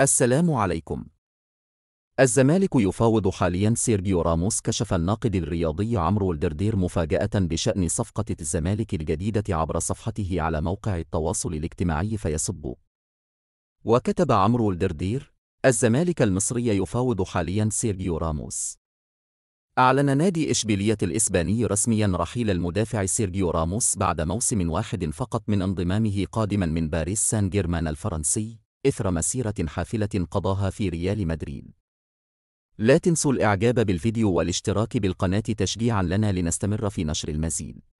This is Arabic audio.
السلام عليكم. الزمالك يفاوض حاليا سيرجيو راموس كشف الناقد الرياضي عمرو الدردير مفاجأة بشأن صفقة الزمالك الجديدة عبر صفحته على موقع التواصل الاجتماعي فيسب. وكتب عمرو الدردير الزمالك المصري يفاوض حاليا سيرجيو راموس أعلن نادي إشبيلية الإسباني رسميا رحيل المدافع سيرجيو راموس بعد موسم واحد فقط من انضمامه قادما من باريس سان جيرمان الفرنسي إثر مسيرة حافلة قضاها في ريال مدريد لا تنسوا الإعجاب بالفيديو والاشتراك بالقناة تشجيعا لنا لنستمر في نشر المزيد